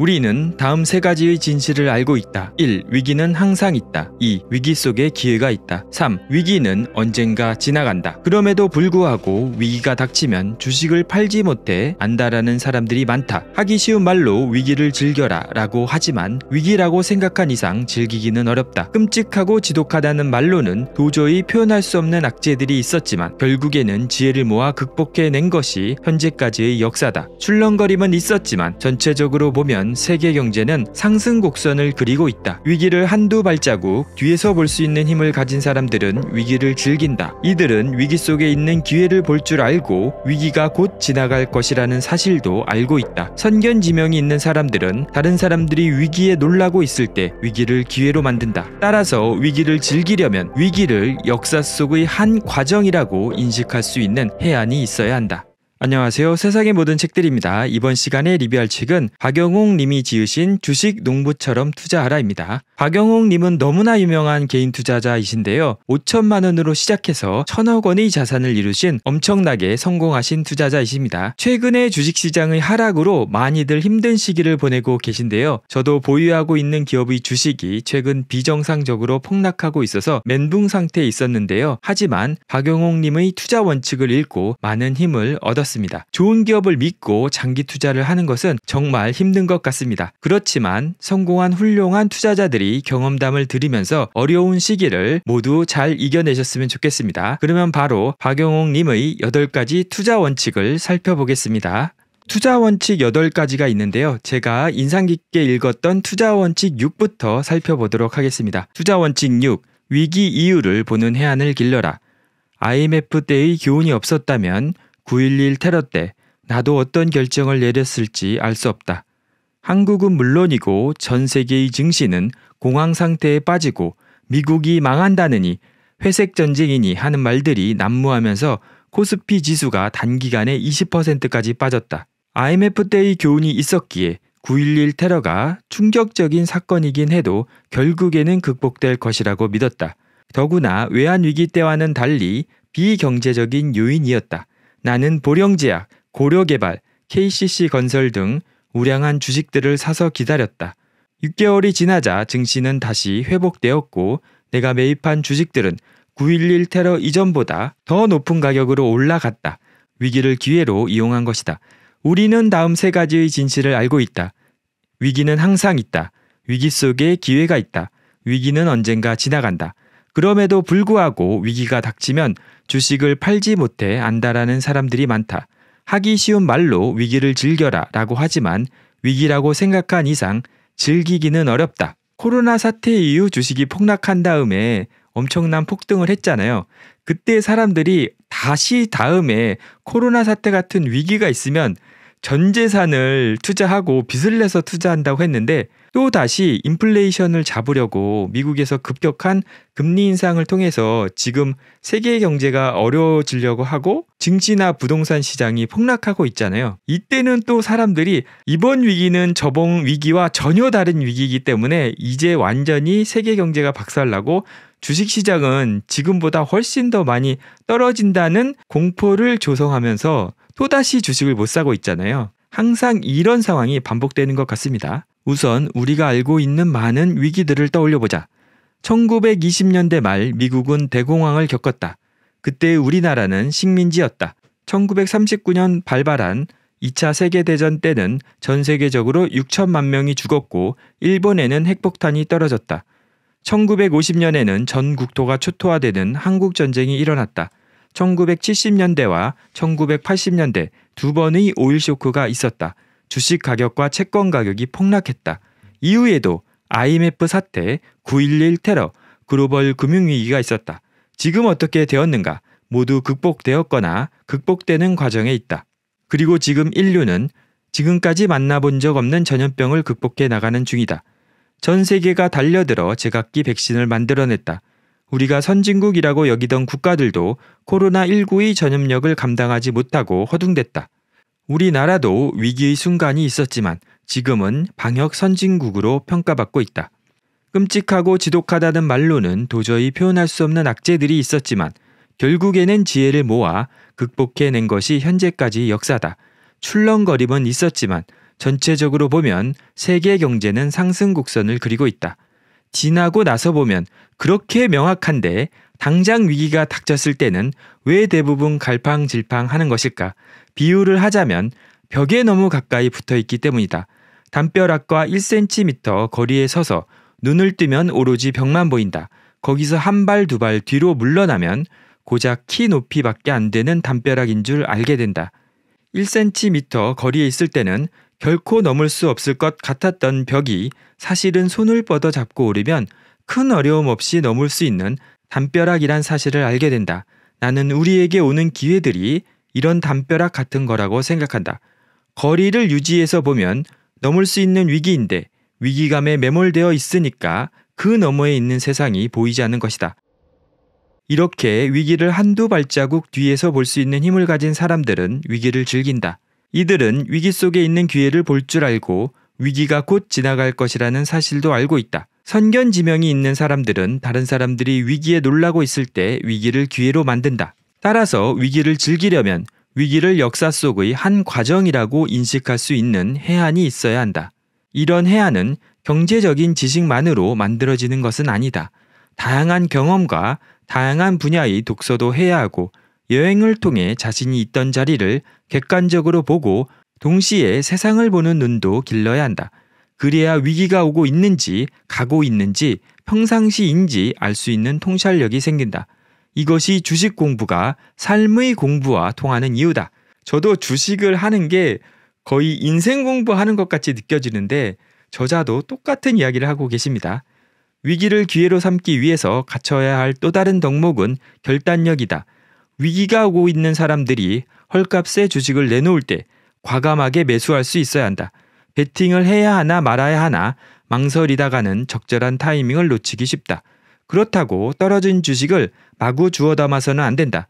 우리는 다음 세 가지의 진실을 알고 있다. 1. 위기는 항상 있다. 2. 위기 속에 기회가 있다. 3. 위기는 언젠가 지나간다. 그럼에도 불구하고 위기가 닥치면 주식을 팔지 못해 안다라는 사람들이 많다. 하기 쉬운 말로 위기를 즐겨라 라고 하지만 위기라고 생각한 이상 즐기기는 어렵다. 끔찍하고 지독하다는 말로는 도저히 표현할 수 없는 악재들이 있었지만 결국에는 지혜를 모아 극복해낸 것이 현재까지의 역사다. 출렁거림은 있었지만 전체적으로 보면 보면 세계 경제는 상승 곡선을 그리고 있다. 위기를 한두 발자국 뒤에서 볼 수 있는 힘을 가진 사람들은 위기를 즐긴다. 이들은 위기 속에 있는 기회를 볼 줄 알고 위기가 곧 지나갈 것이라는 사실도 알고 있다. 선견지명이 있는 사람들은 다른 사람들이 위기에 놀라고 있을 때 위기를 기회로 만든다. 따라서 위기를 즐기려면 위기를 역사 속의 한 과정이라고 인식할 수 있는 해안이 있어야 한다. 안녕하세요. 세상의 모든 책들입니다. 이번 시간에 리뷰할 책은 박영웅 님이 지으신 주식 농부처럼 투자하라입니다. 박영웅 님은 너무나 유명한 개인 투자자이신데요. 5천만 원으로 시작해서 천억 원의 자산을 이루신 엄청나게 성공하신 투자자이십니다. 최근에 주식시장의 하락으로 많이들 힘든 시기를 보내고 계신데요. 저도 보유하고 있는 기업의 주식이 최근 비정상적으로 폭락하고 있어서 멘붕 상태에 있었는데요. 하지만 박영웅 님의 투자 원칙을 읽고 많은 힘을 얻었습니다. 않았습니다. 좋은 기업을 믿고 장기 투자를 하는 것은 정말 힘든 것 같습니다. 그렇지만 성공한 훌륭한 투자자들이 경험담을 들으면서 어려운 시기를 모두 잘 이겨내셨으면 좋겠습니다. 그러면 바로 박영웅 님의 8가지 투자 원칙을 살펴보겠습니다. 투자 원칙 8가지가 있는데요. 제가 인상 깊게 읽었던 투자 원칙 6부터 살펴보도록 하겠습니다. 투자 원칙 6. 위기 이유를 보는 해안을 길러라. IMF 때의 교훈이 없었다면 9.11 테러 때 나도 어떤 결정을 내렸을지 알 수 없다. 한국은 물론이고 전 세계의 증시는 공황 상태에 빠지고 미국이 망한다느니 회색 전쟁이니 하는 말들이 난무하면서 코스피 지수가 단기간에 20%까지 빠졌다. IMF 때의 교훈이 있었기에 9.11 테러가 충격적인 사건이긴 해도 결국에는 극복될 것이라고 믿었다. 더구나 외환위기 때와는 달리 비경제적인 요인이었다. 나는 보령제약, 고려개발, KCC 건설 등 우량한 주식들을 사서 기다렸다. 6개월이 지나자 증시는 다시 회복되었고 내가 매입한 주식들은 9.11 테러 이전보다 더 높은 가격으로 올라갔다. 위기를 기회로 이용한 것이다. 우리는 다음 세 가지의 진실을 알고 있다. 위기는 항상 있다. 위기 속에 기회가 있다. 위기는 언젠가 지나간다. 그럼에도 불구하고 위기가 닥치면 주식을 팔지 못해 안다라는 사람들이 많다. 하기 쉬운 말로 위기를 즐겨라 라고 하지만 위기라고 생각한 이상 즐기기는 어렵다. 코로나 사태 이후 주식이 폭락한 다음에 엄청난 폭등을 했잖아요. 그때 사람들이 다시 다음에 코로나 사태 같은 위기가 있으면 전 재산을 투자하고 빚을 내서 투자한다고 했는데 또 다시 인플레이션을 잡으려고 미국에서 급격한 금리 인상을 통해서 지금 세계 경제가 어려워지려고 하고 증시나 부동산 시장이 폭락하고 있잖아요. 이때는 또 사람들이 이번 위기는 저번 위기와 전혀 다른 위기이기 때문에 이제 완전히 세계 경제가 박살나고 주식 시장은 지금보다 훨씬 더 많이 떨어진다는 공포를 조성하면서 또다시 주식을 못 사고 있잖아요. 항상 이런 상황이 반복되는 것 같습니다. 우선 우리가 알고 있는 많은 위기들을 떠올려 보자. 1920년대 말 미국은 대공황을 겪었다. 그때 우리나라는 식민지였다. 1939년 발발한 2차 세계대전 때는 전 세계적으로 6천만 명이 죽었고 일본에는 핵폭탄이 떨어졌다. 1950년에는 전 국토가 초토화되는 한국전쟁이 일어났다. 1970년대와 1980년대 두 번의 오일 쇼크가 있었다. 주식 가격과 채권 가격이 폭락했다. 이후에도 IMF 사태, 9.11 테러, 글로벌 금융위기가 있었다. 지금 어떻게 되었는가? 모두 극복되었거나 극복되는 과정에 있다. 그리고 지금 인류는 지금까지 만나본 적 없는 전염병을 극복해 나가는 중이다. 전 세계가 달려들어 제각기 백신을 만들어냈다. 우리가 선진국이라고 여기던 국가들도 코로나19의 전염력을 감당하지 못하고 허둥댔다. 우리나라도 위기의 순간이 있었지만 지금은 방역 선진국으로 평가받고 있다. 끔찍하고 지독하다는 말로는 도저히 표현할 수 없는 악재들이 있었지만 결국에는 지혜를 모아 극복해낸 것이 현재까지 역사다. 출렁거림은 있었지만 전체적으로 보면 세계 경제는 상승 곡선을 그리고 있다. 지나고 나서 보면 그렇게 명확한데 당장 위기가 닥쳤을 때는 왜 대부분 갈팡질팡 하는 것일까? 비유를 하자면 벽에 너무 가까이 붙어 있기 때문이다. 담벼락과 1cm 거리에 서서 눈을 뜨면 오로지 벽만 보인다. 거기서 한 발 두 발 뒤로 물러나면 고작 키 높이밖에 안 되는 담벼락인 줄 알게 된다. 1cm 거리에 있을 때는 결코 넘을 수 없을 것 같았던 벽이 사실은 손을 뻗어 잡고 오르면 큰 어려움 없이 넘을 수 있는 담벼락이란 사실을 알게 된다. 나는 우리에게 오는 기회들이 이런 담벼락 같은 거라고 생각한다. 거리를 유지해서 보면 넘을 수 있는 위기인데 위기감에 매몰되어 있으니까 그 너머에 있는 세상이 보이지 않는 것이다. 이렇게 위기를 한두 발자국 뒤에서 볼 수 있는 힘을 가진 사람들은 위기를 즐긴다. 이들은 위기 속에 있는 기회를 볼 줄 알고 위기가 곧 지나갈 것이라는 사실도 알고 있다. 선견지명이 있는 사람들은 다른 사람들이 위기에 놀라고 있을 때 위기를 기회로 만든다. 따라서 위기를 즐기려면 위기를 역사 속의 한 과정이라고 인식할 수 있는 해안이 있어야 한다. 이런 해안은 경제적인 지식만으로 만들어지는 것은 아니다. 다양한 경험과 다양한 분야의 독서도 해야 하고 여행을 통해 자신이 있던 자리를 객관적으로 보고 동시에 세상을 보는 눈도 길러야 한다. 그래야 위기가 오고 있는지 가고 있는지 평상시인지 알 수 있는 통찰력이 생긴다. 이것이 주식 공부가 삶의 공부와 통하는 이유다. 저도 주식을 하는 게 거의 인생 공부하는 것 같이 느껴지는데 저자도 똑같은 이야기를 하고 계십니다. 위기를 기회로 삼기 위해서 갖춰야 할 또 다른 덕목은 결단력이다. 위기가 오고 있는 사람들이 헐값에 주식을 내놓을 때 과감하게 매수할 수 있어야 한다. 베팅을 해야 하나 말아야 하나 망설이다가는 적절한 타이밍을 놓치기 쉽다. 그렇다고 떨어진 주식을 마구 주워 담아서는 안 된다.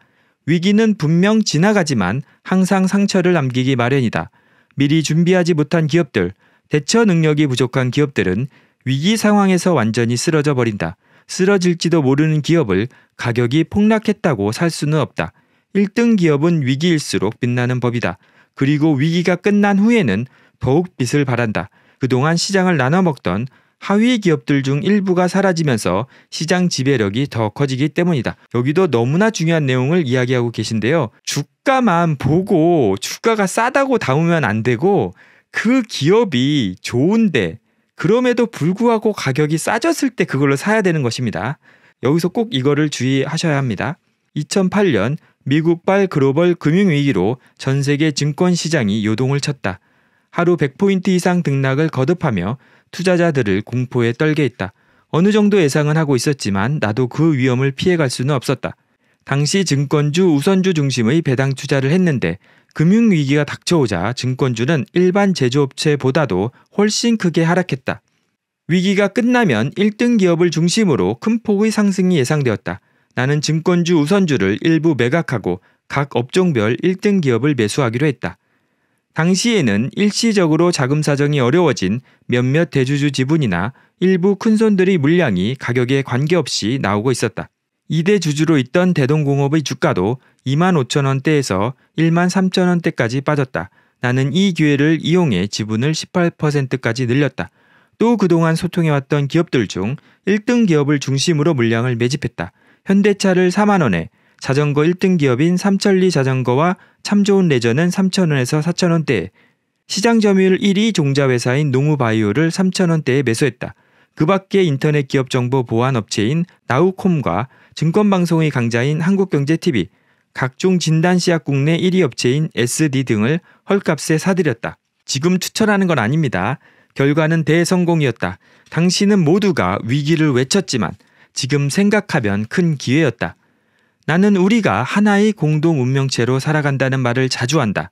위기는 분명 지나가지만 항상 상처를 남기기 마련이다. 미리 준비하지 못한 기업들, 대처 능력이 부족한 기업들은 위기 상황에서 완전히 쓰러져 버린다. 쓰러질지도 모르는 기업을 가격이 폭락했다고 살 수는 없다. 1등 기업은 위기일수록 빛나는 법이다. 그리고 위기가 끝난 후에는 더욱 빛을 발한다. 그동안 시장을 나눠먹던 하위 기업들 중 일부가 사라지면서 시장 지배력이 더 커지기 때문이다. 여기도 너무나 중요한 내용을 이야기하고 계신데요. 주가만 보고 주가가 싸다고 담으면 안 되고 그 기업이 좋은데 그럼에도 불구하고 가격이 싸졌을 때 그걸로 사야 되는 것입니다. 여기서 꼭 이거를 주의하셔야 합니다. 2008년 미국발 글로벌 금융위기로 전 세계 증권 시장이 요동을 쳤다. 하루 100포인트 이상 등락을 거듭하며 투자자들을 공포에 떨게 했다. 어느 정도 예상은 하고 있었지만 나도 그 위험을 피해갈 수는 없었다. 당시 증권주 우선주 중심의 배당 투자를 했는데 금융위기가 닥쳐오자 증권주는 일반 제조업체보다도 훨씬 크게 하락했다. 위기가 끝나면 1등 기업을 중심으로 큰 폭의 상승이 예상되었다. 나는 증권주 우선주를 일부 매각하고 각 업종별 1등 기업을 매수하기로 했다. 당시에는 일시적으로 자금 사정이 어려워진 몇몇 대주주 지분이나 일부 큰손들의 물량이 가격에 관계없이 나오고 있었다. 2대 주주로 있던 대동공업의 주가도 2만 5천 원대에서 1만 3천 원대까지 빠졌다. 나는 이 기회를 이용해 지분을 18%까지 늘렸다. 또 그동안 소통해왔던 기업들 중 1등 기업을 중심으로 물량을 매집했다. 현대차를 4만 원에 자전거 1등 기업인 삼천리 자전거와 참좋은 레저는 3천원에서4천원대에 시장 점유율 1위 종자회사인 농우바이오를 3천원대에 매수했다. 그 밖에 인터넷 기업 정보 보안 업체인 나우콤과 증권방송의 강자인 한국경제TV, 각종 진단시약 국내 1위 업체인 SD 등을 헐값에 사들였다. 지금 추천하는 건 아닙니다. 결과는 대성공이었다. 당신은 모두가 위기를 외쳤지만 지금 생각하면 큰 기회였다. 나는 우리가 하나의 공동 운명체로 살아간다는 말을 자주 한다.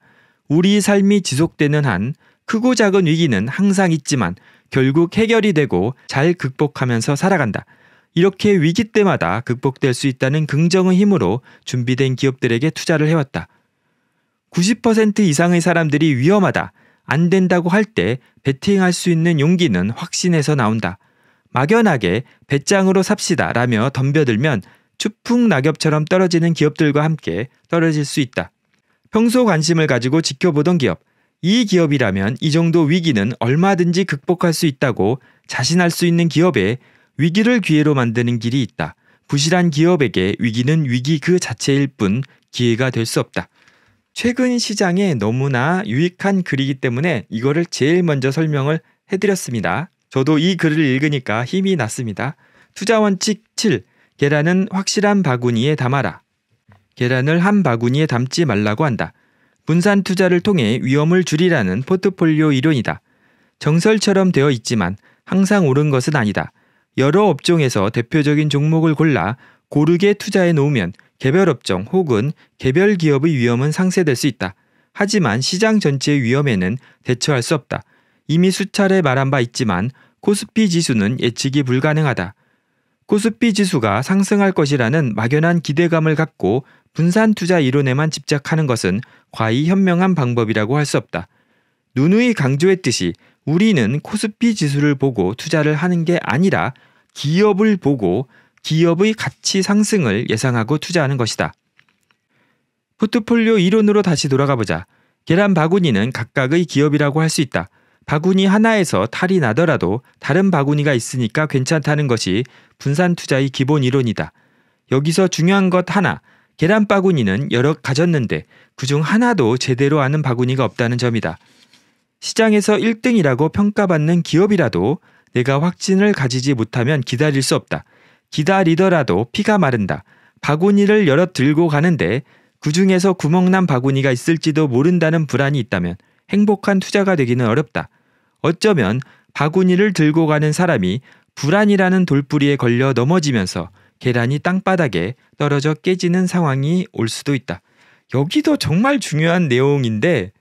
우리 삶이 지속되는 한 크고 작은 위기는 항상 있지만 결국 해결이 되고 잘 극복하면서 살아간다. 이렇게 위기 때마다 극복될 수 있다는 긍정의 힘으로 준비된 기업들에게 투자를 해왔다. 90% 이상의 사람들이 위험하다, 안 된다고 할때 베팅할 수 있는 용기는 확신에서 나온다. 막연하게 배짱으로 삽시다 라며 덤벼들면 추풍 낙엽처럼 떨어지는 기업들과 함께 떨어질 수 있다. 평소 관심을 가지고 지켜보던 기업, 이 기업이라면 이 정도 위기는 얼마든지 극복할 수 있다고 자신할 수 있는 기업에 위기를 기회로 만드는 길이 있다. 부실한 기업에게 위기는 위기 그 자체일 뿐 기회가 될 수 없다. 최근 시장에 너무나 유익한 글이기 때문에 이거를 제일 먼저 설명을 해드렸습니다. 저도 이 글을 읽으니까 힘이 났습니다. 투자 원칙 7. 계란은 확실한 바구니에 담아라. 계란을 한 바구니에 담지 말라고 한다. 분산 투자를 통해 위험을 줄이라는 포트폴리오 이론이다. 정설처럼 되어 있지만 항상 옳은 것은 아니다. 여러 업종에서 대표적인 종목을 골라 고르게 투자해 놓으면 개별 업종 혹은 개별 기업의 위험은 상쇄될 수 있다. 하지만 시장 전체의 위험에는 대처할 수 없다. 이미 수차례 말한 바 있지만 코스피 지수는 예측이 불가능하다. 코스피 지수가 상승할 것이라는 막연한 기대감을 갖고 분산 투자 이론에만 집착하는 것은 과히 현명한 방법이라고 할 수 없다. 누누이 강조했듯이 우리는 코스피 지수를 보고 투자를 하는 게 아니라 기업을 보고 기업의 가치 상승을 예상하고 투자하는 것이다. 포트폴리오 이론으로 다시 돌아가 보자. 계란 바구니는 각각의 기업이라고 할 수 있다. 바구니 하나에서 탈이 나더라도 다른 바구니가 있으니까 괜찮다는 것이 분산 투자의 기본 이론이다. 여기서 중요한 것 하나, 계란 바구니는 여러 가졌는데 그 중 하나도 제대로 아는 바구니가 없다는 점이다. 시장에서 1등이라고 평가받는 기업이라도 내가 확진을 가지지 못하면 기다릴 수 없다. 기다리더라도 피가 마른다. 바구니를 여어 들고 가는데 그 중에서 구멍난 바구니가 있을지도 모른다는 불안이 있다면 행복한 투자가 되기는 어렵다. 어쩌면 바구니를 들고 가는 사람이 불안이라는 돌부리에 걸려 넘어지면서 계란이 땅바닥에 떨어져 깨지는 상황이 올 수도 있다. 여기도 정말 중요한 내용인데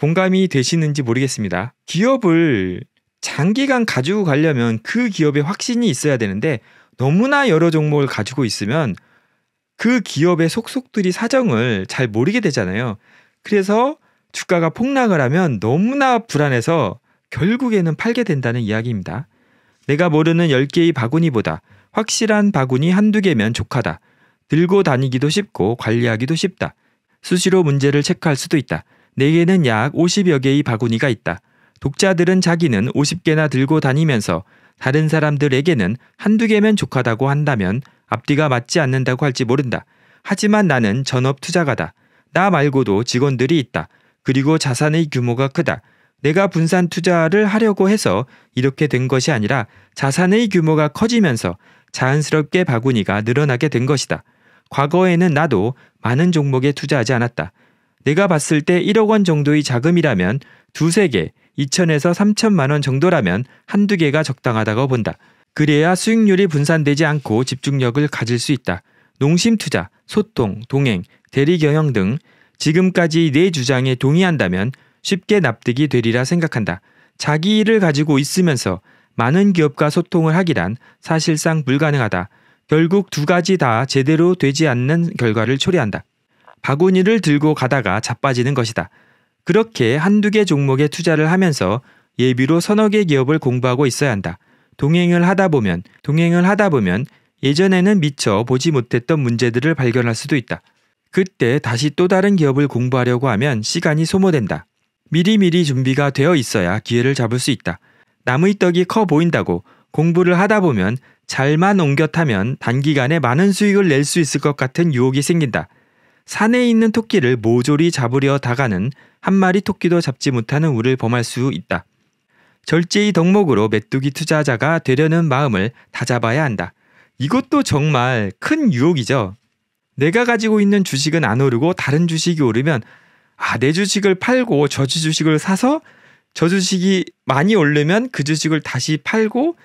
공감이 되시는지 모르겠습니다. 기업을 장기간 가지고 가려면 그 기업에 확신이 있어야 되는데 너무나 여러 종목을 가지고 있으면 그 기업의 속속들이 사정을 잘 모르게 되잖아요. 그래서 주가가 폭락을 하면 너무나 불안해서 결국에는 팔게 된다는 이야기입니다. 내가 모르는 10개의 바구니보다 확실한 바구니 한두 개면 족하다. 들고 다니기도 쉽고 관리하기도 쉽다. 수시로 문제를 체크할 수도 있다. 내게는 약 50여 개의 바구니가 있다. 독자들은 자기는 50개나 들고 다니면서 다른 사람들에게는 한두 개면 족하다고 한다면 앞뒤가 맞지 않는다고 할지 모른다. 하지만 나는 전업 투자가다. 나 말고도 직원들이 있다. 그리고 자산의 규모가 크다. 내가 분산 투자를 하려고 해서 이렇게 된 것이 아니라 자산의 규모가 커지면서 자연스럽게 바구니가 늘어나게 된 것이다. 과거에는 나도 많은 종목에 투자하지 않았다. 내가 봤을 때 1억 원 정도의 자금이라면 두세 개, 2천에서 3천만 원 정도라면 한두 개가 적당하다고 본다. 그래야 수익률이 분산되지 않고 집중력을 가질 수 있다. 농심 투자, 소통, 동행, 대리 경영 등 지금까지 내 네 주장에 동의한다면 쉽게 납득이 되리라 생각한다. 자기 일을 가지고 있으면서 많은 기업과 소통을 하기란 사실상 불가능하다. 결국 두 가지 다 제대로 되지 않는 결과를 초래한다. 바구니를 들고 가다가 자빠지는 것이다. 그렇게 한두 개 종목에 투자를 하면서 예비로 서너 개 기업을 공부하고 있어야 한다. 동행을 하다 보면 동행을 하다 보면 예전에는 미처 보지 못했던 문제들을 발견할 수도 있다. 그때 다시 또 다른 기업을 공부하려고 하면 시간이 소모된다. 미리미리 준비가 되어 있어야 기회를 잡을 수 있다. 남의 떡이 커 보인다고 공부를 하다 보면 잘만 옮겨 타면 단기간에 많은 수익을 낼 수 있을 것 같은 유혹이 생긴다. 산에 있는 토끼를 모조리 잡으려 다가는 한 마리 토끼도 잡지 못하는 우를 범할 수 있다. 절제의 덕목으로 메뚜기 투자자가 되려는 마음을 다잡아야 한다. 이것도 정말 큰 유혹이죠. 내가 가지고 있는 주식은 안 오르고 다른 주식이 오르면 아, 내 주식을 팔고 저 주식을 사서 저 주식이 많이 오르면 그 주식을 다시 팔고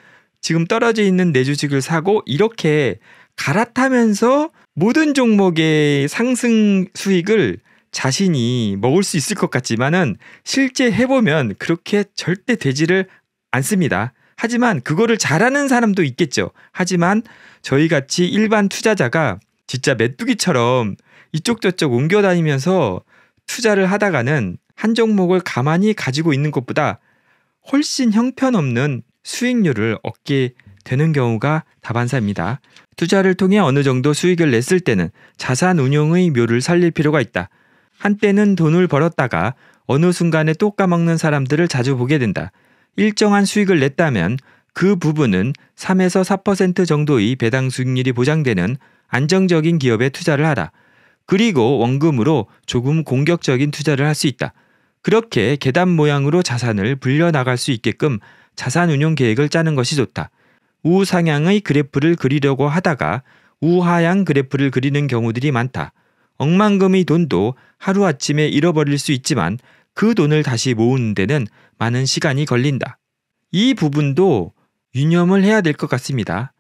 지금 떨어져 있는 내 주식을 사고 이렇게 갈아타면서 모든 종목의 상승 수익을 자신이 먹을 수 있을 것 같지만은 실제 해보면 그렇게 절대 되지를 않습니다. 하지만 그거를 잘하는 사람도 있겠죠. 하지만 저희 같이 일반 투자자가 진짜 메뚜기처럼 이쪽저쪽 옮겨 다니면서 투자를 하다가는 한 종목을 가만히 가지고 있는 것보다 훨씬 형편없는 수익률을 얻게 되는 경우가 다반사입니다. 투자를 통해 어느 정도 수익을 냈을 때는 자산 운용의 묘를 살릴 필요가 있다. 한때는 돈을 벌었다가 어느 순간에 또 까먹는 사람들을 자주 보게 된다. 일정한 수익을 냈다면 그 부분은 3에서 4% 정도의 배당 수익률이 보장되는 안정적인 기업에 투자를 하다. 그리고 원금으로 조금 공격적인 투자를 할 수 있다. 그렇게 계단 모양으로 자산을 불려나갈 수 있게끔 자산 운용 계획을 짜는 것이 좋다. 우상향의 그래프를 그리려고 하다가 우하향 그래프를 그리는 경우들이 많다. 억만금의 돈도 하루아침에 잃어버릴 수 있지만 그 돈을 다시 모으는 데는 많은 시간이 걸린다. 이 부분도 유념을 해야 될 것 같습니다.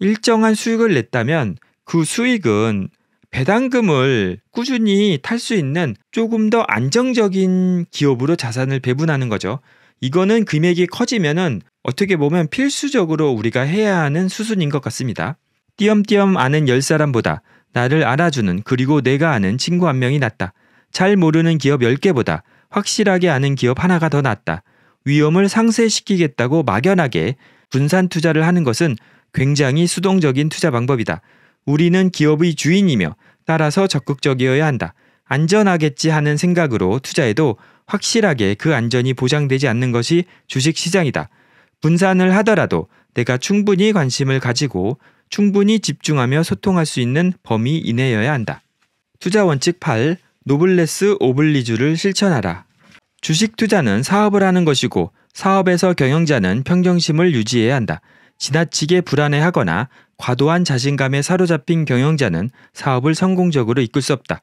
일정한 수익을 냈다면 그 수익은 배당금을 꾸준히 탈 수 있는 조금 더 안정적인 기업으로 자산을 배분하는 거죠. 이거는 금액이 커지면은 어떻게 보면 필수적으로 우리가 해야 하는 수순인 것 같습니다. 띄엄띄엄 아는 열 사람보다 나를 알아주는 그리고 내가 아는 친구 한 명이 낫다. 잘 모르는 기업 10개보다 확실하게 아는 기업 하나가 더 낫다. 위험을 상쇄시키겠다고 막연하게 분산 투자를 하는 것은 굉장히 수동적인 투자 방법이다. 우리는 기업의 주인이며 따라서 적극적이어야 한다. 안전하겠지 하는 생각으로 투자해도 확실하게 그 안전이 보장되지 않는 것이 주식 시장이다. 분산을 하더라도 내가 충분히 관심을 가지고 충분히 집중하며 소통할 수 있는 범위 이내여야 한다. 투자 원칙 8. 노블레스 오블리주를 실천하라. 주식 투자는 사업을 하는 것이고 사업에서 경영자는 평정심을 유지해야 한다. 지나치게 불안해하거나 과도한 자신감에 사로잡힌 경영자는 사업을 성공적으로 이끌 수 없다.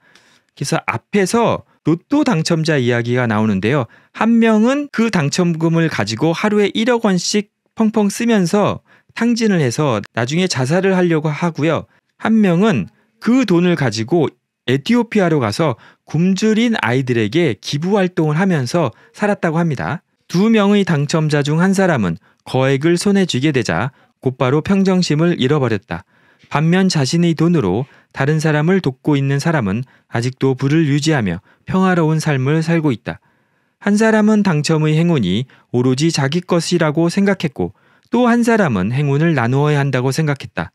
그래서 앞에서 로또 당첨자 이야기가 나오는데요. 한 명은 그 당첨금을 가지고 하루에 1억 원씩 펑펑 쓰면서 탕진을 해서 나중에 자살을 하려고 하고요. 한 명은 그 돈을 가지고 에티오피아로 가서 굶주린 아이들에게 기부 활동을 하면서 살았다고 합니다. 두 명의 당첨자 중 한 사람은 거액을 손에 쥐게 되자 곧바로 평정심을 잃어버렸다. 반면 자신의 돈으로 다른 사람을 돕고 있는 사람은 아직도 부를 유지하며 평화로운 삶을 살고 있다. 한 사람은 당첨의 행운이 오로지 자기 것이라고 생각했고 또 한 사람은 행운을 나누어야 한다고 생각했다.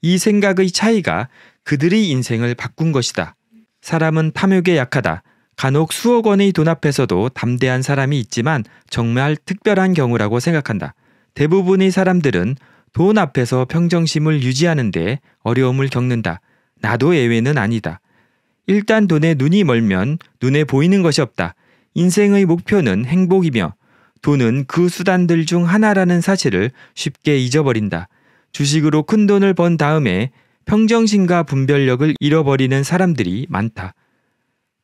이 생각의 차이가 그들의 인생을 바꾼 것이다. 사람은 탐욕에 약하다. 간혹 수억 원의 돈 앞에서도 담대한 사람이 있지만 정말 특별한 경우라고 생각한다. 대부분의 사람들은 돈 앞에서 평정심을 유지하는데 어려움을 겪는다. 나도 예외는 아니다. 일단 돈에 눈이 멀면 눈에 보이는 것이 없다. 인생의 목표는 행복이며 돈은 그 수단들 중 하나라는 사실을 쉽게 잊어버린다. 주식으로 큰 돈을 번 다음에 평정심과 분별력을 잃어버리는 사람들이 많다.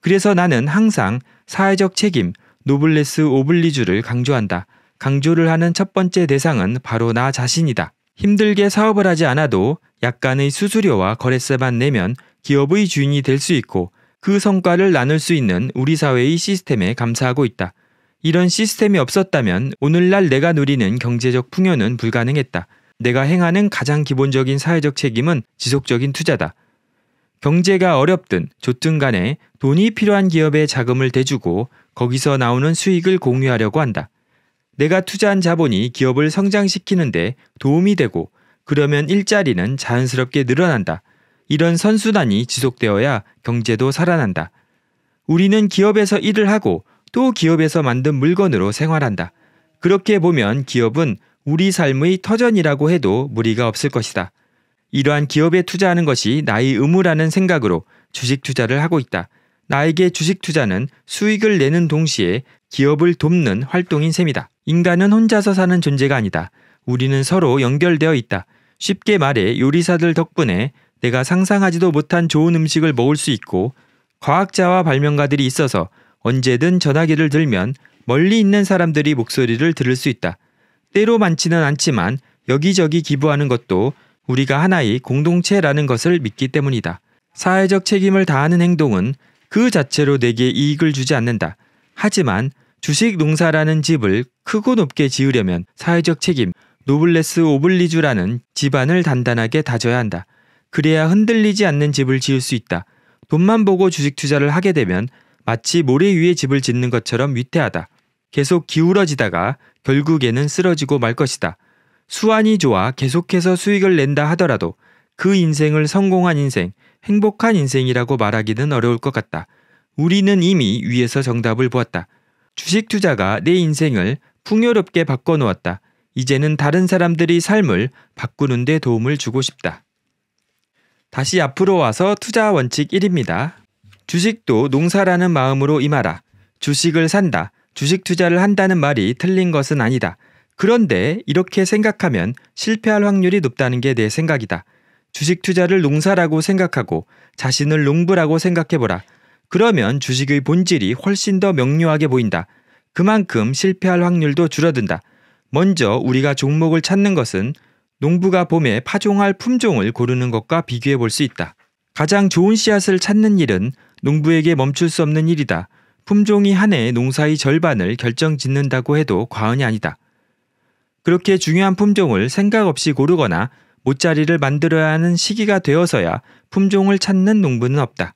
그래서 나는 항상 사회적 책임, 노블레스 오블리주를 강조한다. 강조를 하는 첫 번째 대상은 바로 나 자신이다. 힘들게 사업을 하지 않아도 약간의 수수료와 거래세만 내면 기업의 주인이 될 수 있고 그 성과를 나눌 수 있는 우리 사회의 시스템에 감사하고 있다. 이런 시스템이 없었다면 오늘날 내가 누리는 경제적 풍요는 불가능했다. 내가 행하는 가장 기본적인 사회적 책임은 지속적인 투자다. 경제가 어렵든 좋든 간에 돈이 필요한 기업에 자금을 대주고 거기서 나오는 수익을 공유하려고 한다. 내가 투자한 자본이 기업을 성장시키는데 도움이 되고 그러면 일자리는 자연스럽게 늘어난다. 이런 선순환이 지속되어야 경제도 살아난다. 우리는 기업에서 일을 하고 또 기업에서 만든 물건으로 생활한다. 그렇게 보면 기업은 우리 삶의 터전이라고 해도 무리가 없을 것이다. 이러한 기업에 투자하는 것이 나의 의무라는 생각으로 주식 투자를 하고 있다. 나에게 주식 투자는 수익을 내는 동시에 기업을 돕는 활동인 셈이다. 인간은 혼자서 사는 존재가 아니다. 우리는 서로 연결되어 있다. 쉽게 말해 요리사들 덕분에 내가 상상하지도 못한 좋은 음식을 먹을 수 있고 과학자와 발명가들이 있어서 언제든 전화기를 들면 멀리 있는 사람들이 목소리를 들을 수 있다. 때로 많지는 않지만 여기저기 기부하는 것도 우리가 하나의 공동체라는 것을 믿기 때문이다. 사회적 책임을 다하는 행동은 그 자체로 내게 이익을 주지 않는다. 하지만 주식 농사라는 집을 크고 높게 지으려면 사회적 책임, 노블레스 오블리주라는 집안을 단단하게 다져야 한다. 그래야 흔들리지 않는 집을 지을 수 있다. 돈만 보고 주식 투자를 하게 되면 마치 모래 위에 집을 짓는 것처럼 위태하다. 계속 기울어지다가 결국에는 쓰러지고 말 것이다. 수완이 좋아 계속해서 수익을 낸다 하더라도 그 인생을 성공한 인생, 행복한 인생이라고 말하기는 어려울 것 같다. 우리는 이미 위에서 정답을 보았다. 주식 투자가 내 인생을 풍요롭게 바꿔놓았다. 이제는 다른 사람들이 삶을 바꾸는데 도움을 주고 싶다. 다시 앞으로 와서 투자 원칙 1입니다. 주식도 농사라는 마음으로 임하라. 주식을 산다. 주식 투자를 한다는 말이 틀린 것은 아니다. 그런데 이렇게 생각하면 실패할 확률이 높다는 게 내 생각이다. 주식 투자를 농사라고 생각하고 자신을 농부라고 생각해보라. 그러면 주식의 본질이 훨씬 더 명료하게 보인다. 그만큼 실패할 확률도 줄어든다. 먼저 우리가 종목을 찾는 것은 농부가 봄에 파종할 품종을 고르는 것과 비교해 볼 수 있다. 가장 좋은 씨앗을 찾는 일은 농부에게 멈출 수 없는 일이다. 품종이 한 해의 농사의 절반을 결정 짓는다고 해도 과언이 아니다. 그렇게 중요한 품종을 생각 없이 고르거나 옷자리를 만들어야 하는 시기가 되어서야 품종을 찾는 농부는 없다.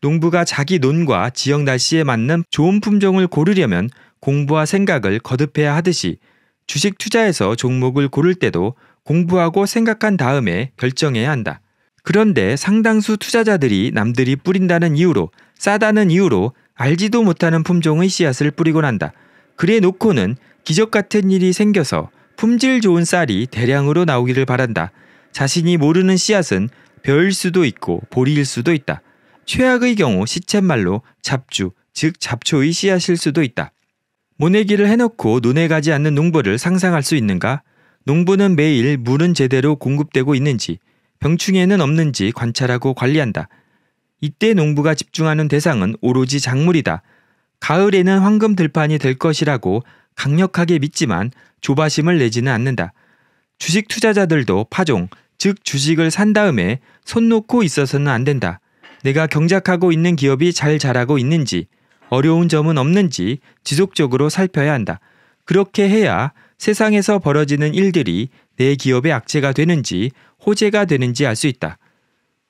농부가 자기 논과 지역 날씨에 맞는 좋은 품종을 고르려면 공부와 생각을 거듭해야 하듯이 주식 투자에서 종목을 고를 때도 공부하고 생각한 다음에 결정해야 한다. 그런데 상당수 투자자들이 남들이 뿌린다는 이유로 싸다는 이유로 알지도 못하는 품종의 씨앗을 뿌리곤 한다. 그래 놓고는 기적 같은 일이 생겨서 품질 좋은 쌀이 대량으로 나오기를 바란다. 자신이 모르는 씨앗은 별 수도 있고 보리일 수도 있다. 최악의 경우 시쳇말로 잡주, 즉 잡초의 씨앗일 수도 있다. 모내기를 해놓고 논에 가지 않는 농부를 상상할 수 있는가? 농부는 매일 물은 제대로 공급되고 있는지, 병충해는 없는지 관찰하고 관리한다. 이때 농부가 집중하는 대상은 오로지 작물이다. 가을에는 황금 들판이 될 것이라고 강력하게 믿지만 조바심을 내지는 않는다. 주식 투자자들도 파종, 즉 주식을 산 다음에 손 놓고 있어서는 안 된다. 내가 경작하고 있는 기업이 잘 자라고 있는지, 어려운 점은 없는지 지속적으로 살펴야 한다. 그렇게 해야 세상에서 벌어지는 일들이 내 기업의 악재가 되는지 호재가 되는지 알 수 있다.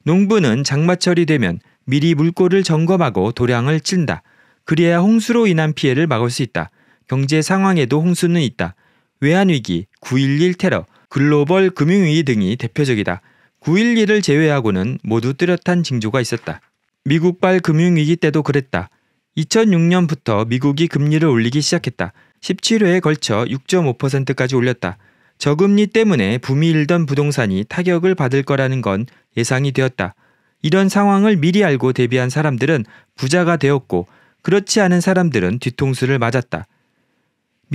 농부는 장마철이 되면 미리 물꼬를 점검하고 도량을 친다. 그래야 홍수로 인한 피해를 막을 수 있다. 경제 상황에도 홍수는 있다. 외환위기, 9.11 테러, 글로벌 금융위기 등이 대표적이다. 9.11을 제외하고는 모두 뚜렷한 징조가 있었다. 미국발 금융위기 때도 그랬다. 2006년부터 미국이 금리를 올리기 시작했다. 17회에 걸쳐 6.5%까지 올렸다. 저금리 때문에 붐이 일던 부동산이 타격을 받을 거라는 건 예상이 되었다. 이런 상황을 미리 알고 대비한 사람들은 부자가 되었고 그렇지 않은 사람들은 뒤통수를 맞았다.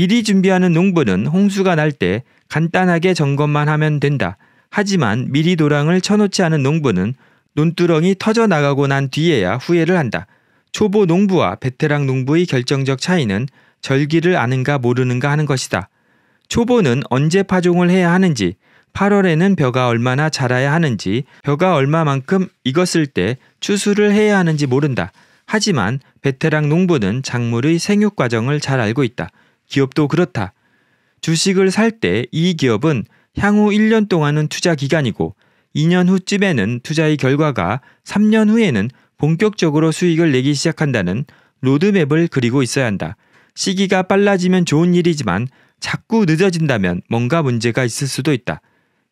미리 준비하는 농부는 홍수가 날 때 간단하게 점검만 하면 된다. 하지만 미리 도랑을 쳐놓지 않은 농부는 논두렁이 터져 나가고 난 뒤에야 후회를 한다. 초보 농부와 베테랑 농부의 결정적 차이는 절기를 아는가 모르는가 하는 것이다. 초보는 언제 파종을 해야 하는지, 8월에는 벼가 얼마나 자라야 하는지, 벼가 얼마만큼 익었을 때 추수를 해야 하는지 모른다. 하지만 베테랑 농부는 작물의 생육 과정을 잘 알고 있다. 기업도 그렇다. 주식을 살 때 이 기업은 향후 1년 동안은 투자 기간이고 2년 후쯤에는 투자의 결과가 3년 후에는 본격적으로 수익을 내기 시작한다는 로드맵을 그리고 있어야 한다. 시기가 빨라지면 좋은 일이지만 자꾸 늦어진다면 뭔가 문제가 있을 수도 있다.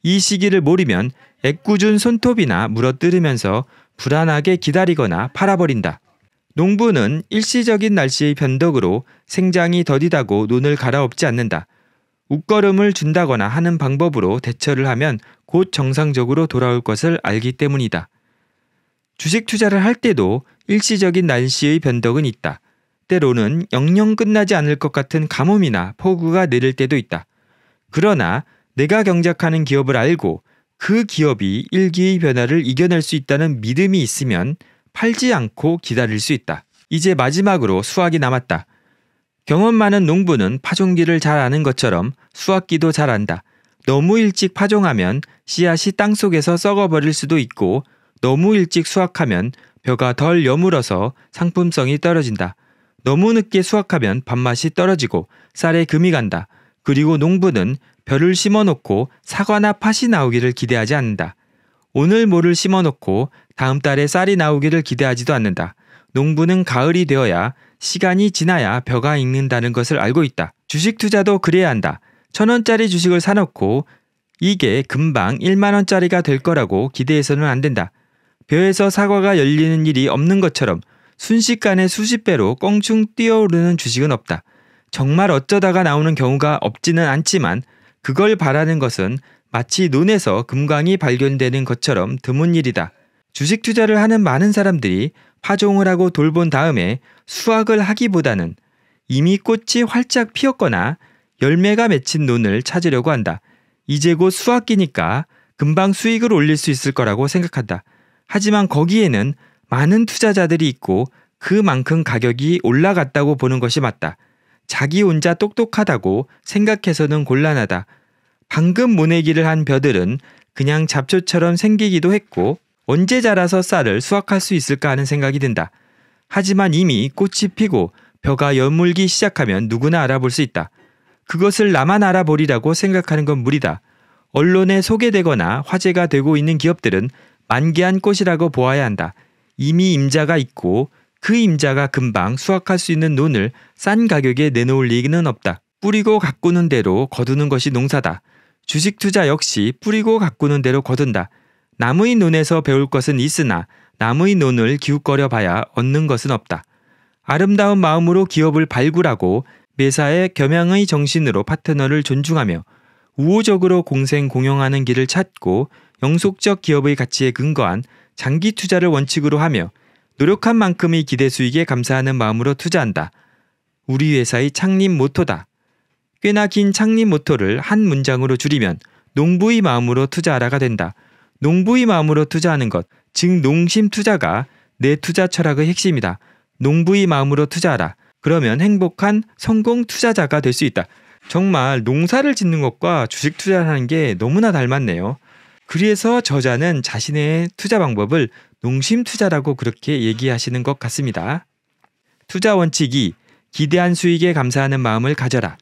이 시기를 모르면 애꿎은 손톱이나 물어뜯으면서 불안하게 기다리거나 팔아버린다. 농부는 일시적인 날씨의 변덕으로 생장이 더디다고 눈을 갈아엎지 않는다. 웃걸음을 준다거나 하는 방법으로 대처를 하면 곧 정상적으로 돌아올 것을 알기 때문이다. 주식 투자를 할 때도 일시적인 날씨의 변덕은 있다. 때로는 영영 끝나지 않을 것 같은 가뭄이나 폭우가 내릴 때도 있다. 그러나 내가 경작하는 기업을 알고 그 기업이 일기의 변화를 이겨낼 수 있다는 믿음이 있으면 팔지 않고 기다릴 수 있다. 이제 마지막으로 수확이 남았다. 경험 많은 농부는 파종기를 잘 아는 것처럼 수확기도 잘 안다. 너무 일찍 파종하면 씨앗이 땅 속에서 썩어버릴 수도 있고 너무 일찍 수확하면 벼가 덜 여물어서 상품성이 떨어진다. 너무 늦게 수확하면 밥맛이 떨어지고 쌀에 금이 간다. 그리고 농부는 벼를 심어 놓고 사과나 팥이 나오기를 기대하지 않는다. 오늘 모를 심어놓고 다음 달에 쌀이 나오기를 기대하지도 않는다. 농부는 가을이 되어야 시간이 지나야 벼가 익는다는 것을 알고 있다. 주식 투자도 그래야 한다. 천 원짜리 주식을 사놓고 이게 금방 1만 원짜리가 될 거라고 기대해서는 안 된다. 벼에서 사과가 열리는 일이 없는 것처럼 순식간에 수십 배로 껑충 뛰어오르는 주식은 없다. 정말 어쩌다가 나오는 경우가 없지는 않지만 그걸 바라는 것은 마치 논에서 금광이 발견되는 것처럼 드문 일이다. 주식 투자를 하는 많은 사람들이 파종을 하고 돌본 다음에 수확을 하기보다는 이미 꽃이 활짝 피었거나 열매가 맺힌 논을 찾으려고 한다. 이제 곧 수확기니까 금방 수익을 올릴 수 있을 거라고 생각한다. 하지만 거기에는 많은 투자자들이 있고 그만큼 가격이 올라갔다고 보는 것이 맞다. 자기 혼자 똑똑하다고 생각해서는 곤란하다. 방금 모내기를 한 벼들은 그냥 잡초처럼 생기기도 했고 언제 자라서 쌀을 수확할 수 있을까 하는 생각이 든다. 하지만 이미 꽃이 피고 벼가 연물기 시작하면 누구나 알아볼 수 있다. 그것을 나만 알아보리라고 생각하는 건 무리다. 언론에 소개되거나 화제가 되고 있는 기업들은 만개한 꽃이라고 보아야 한다. 이미 임자가 있고 그 임자가 금방 수확할 수 있는 논을 싼 가격에 내놓을 리는 기 없다. 뿌리고 가꾸는 대로 거두는 것이 농사다. 주식 투자 역시 뿌리고 가꾸는 대로 거둔다. 남의 눈에서 배울 것은 있으나 남의 눈을 기웃거려 봐야 얻는 것은 없다. 아름다운 마음으로 기업을 발굴하고 매사에 겸양의 정신으로 파트너를 존중하며 우호적으로 공생 공용하는 길을 찾고 영속적 기업의 가치에 근거한 장기 투자를 원칙으로 하며 노력한 만큼의 기대 수익에 감사하는 마음으로 투자한다. 우리 회사의 창립 모토다. 꽤나 긴 창립 모토를 한 문장으로 줄이면 농부의 마음으로 투자하라가 된다. 농부의 마음으로 투자하는 것, 즉 농심 투자가 내 투자 철학의 핵심이다. 농부의 마음으로 투자하라. 그러면 행복한 성공 투자자가 될 수 있다. 정말 농사를 짓는 것과 주식 투자를 하는 게 너무나 닮았네요. 그래서 저자는 자신의 투자 방법을 농심 투자라고 그렇게 얘기하시는 것 같습니다. 투자 원칙이 기대한 수익에 감사하는 마음을 가져라.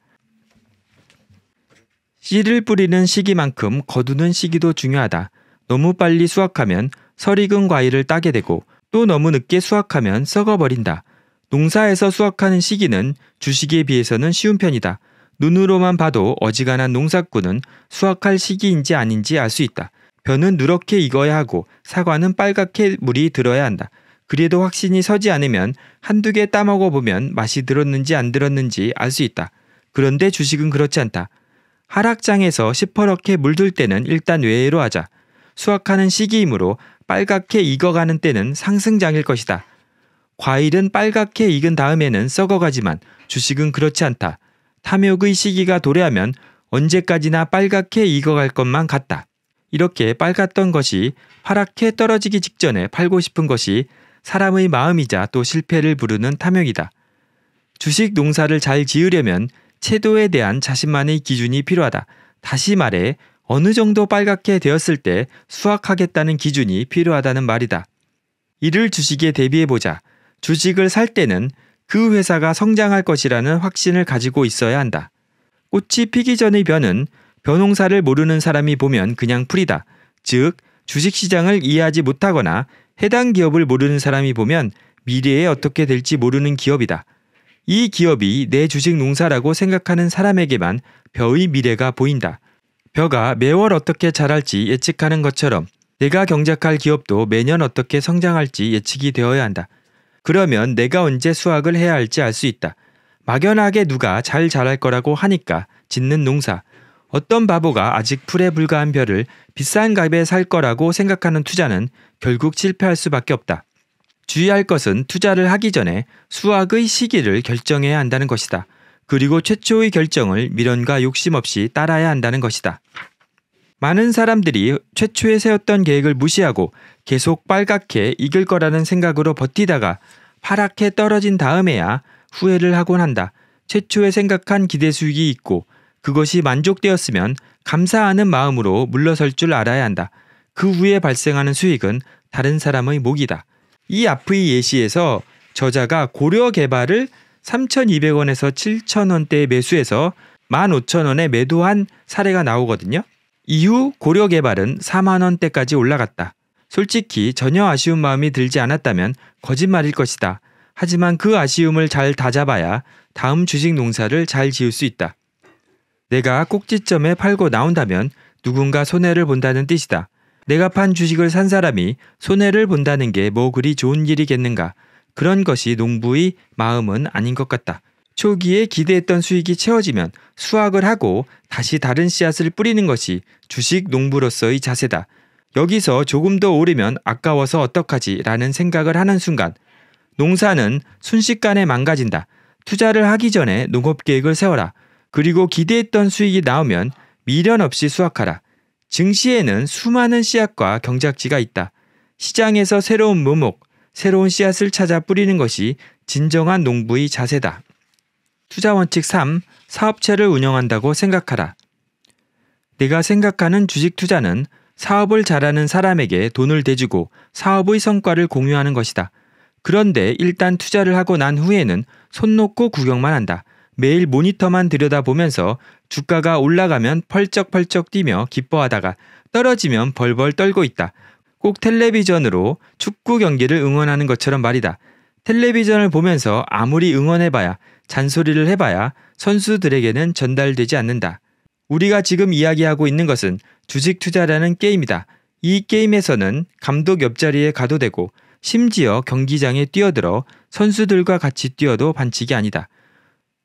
씨를 뿌리는 시기만큼 거두는 시기도 중요하다. 너무 빨리 수확하면 설익은 과일을 따게 되고 또 너무 늦게 수확하면 썩어버린다. 농사에서 수확하는 시기는 주식에 비해서는 쉬운 편이다. 눈으로만 봐도 어지간한 농사꾼은 수확할 시기인지 아닌지 알 수 있다. 벼는 누렇게 익어야 하고 사과는 빨갛게 물이 들어야 한다. 그래도 확신이 서지 않으면 한두 개 따먹어 보면 맛이 들었는지 안 들었는지 알 수 있다. 그런데 주식은 그렇지 않다. 하락장에서 시퍼렇게 물들 때는 일단 외로 하자. 수확하는 시기이므로 빨갛게 익어가는 때는 상승장일 것이다. 과일은 빨갛게 익은 다음에는 썩어가지만 주식은 그렇지 않다. 탐욕의 시기가 도래하면 언제까지나 빨갛게 익어갈 것만 같다. 이렇게 빨갛던 것이 파랗게 떨어지기 직전에 팔고 싶은 것이 사람의 마음이자 또 실패를 부르는 탐욕이다. 주식 농사를 잘 지으려면 채도에 대한 자신만의 기준이 필요하다. 다시 말해 어느 정도 빨갛게 되었을 때 수확하겠다는 기준이 필요하다는 말이다. 이를 주식에 대비해보자. 주식을 살 때는 그 회사가 성장할 것이라는 확신을 가지고 있어야 한다. 꽃이 피기 전의 변은 변홍사를 모르는 사람이 보면 그냥 풀이다. 즉, 주식시장을 이해하지 못하거나 해당 기업을 모르는 사람이 보면 미래에 어떻게 될지 모르는 기업이다. 이 기업이 내 주식 농사라고 생각하는 사람에게만 벼의 미래가 보인다. 벼가 매월 어떻게 자랄지 예측하는 것처럼 내가 경작할 기업도 매년 어떻게 성장할지 예측이 되어야 한다. 그러면 내가 언제 수확을 해야 할지 알 수 있다. 막연하게 누가 잘 자랄 거라고 하니까 짓는 농사. 어떤 바보가 아직 풀에 불과한 벼를 비싼 값에 살 거라고 생각하는 투자는 결국 실패할 수밖에 없다. 주의할 것은 투자를 하기 전에 수확의 시기를 결정해야 한다는 것이다. 그리고 최초의 결정을 미련과 욕심 없이 따라야 한다는 것이다. 많은 사람들이 최초에 세웠던 계획을 무시하고 계속 빨갛게 이길 거라는 생각으로 버티다가 파랗게 떨어진 다음에야 후회를 하곤 한다. 최초에 생각한 기대 수익이 있고 그것이 만족되었으면 감사하는 마음으로 물러설 줄 알아야 한다. 그 후에 발생하는 수익은 다른 사람의 목이다. 이 앞의 예시에서 저자가 고려 개발을 3,200원에서 7,000원대에 매수해서 15,000원에 매도한 사례가 나오거든요. 이후 고려 개발은 4만원대까지 올라갔다. 솔직히 전혀 아쉬운 마음이 들지 않았다면 거짓말일 것이다. 하지만 그 아쉬움을 잘 다잡아야 다음 주식 농사를 잘 지을 수 있다. 내가 꼭지점에 팔고 나온다면 누군가 손해를 본다는 뜻이다. 내가 판 주식을 산 사람이 손해를 본다는 게 뭐 그리 좋은 일이겠는가. 그런 것이 농부의 마음은 아닌 것 같다. 초기에 기대했던 수익이 채워지면 수확을 하고 다시 다른 씨앗을 뿌리는 것이 주식 농부로서의 자세다. 여기서 조금 더 오르면 아까워서 어떡하지 라는 생각을 하는 순간 농사는 순식간에 망가진다. 투자를 하기 전에 농업 계획을 세워라. 그리고 기대했던 수익이 나오면 미련 없이 수확하라. 증시에는 수많은 씨앗과 경작지가 있다. 시장에서 새로운 무목, 새로운 씨앗을 찾아 뿌리는 것이 진정한 농부의 자세다. 투자 원칙 3. 사업체를 운영한다고 생각하라. 내가 생각하는 주식 투자는 사업을 잘하는 사람에게 돈을 대주고 사업의 성과를 공유하는 것이다. 그런데 일단 투자를 하고 난 후에는 손 놓고 구경만 한다. 매일 모니터만 들여다보면서 주가가 올라가면 펄쩍펄쩍 뛰며 기뻐하다가 떨어지면 벌벌 떨고 있다. 꼭 텔레비전으로 축구 경기를 응원하는 것처럼 말이다. 텔레비전을 보면서 아무리 응원해봐야 잔소리를 해봐야 선수들에게는 전달되지 않는다. 우리가 지금 이야기하고 있는 것은 주식 투자라는 게임이다. 이 게임에서는 감독 옆자리에 가도 되고 심지어 경기장에 뛰어들어 선수들과 같이 뛰어도 반칙이 아니다.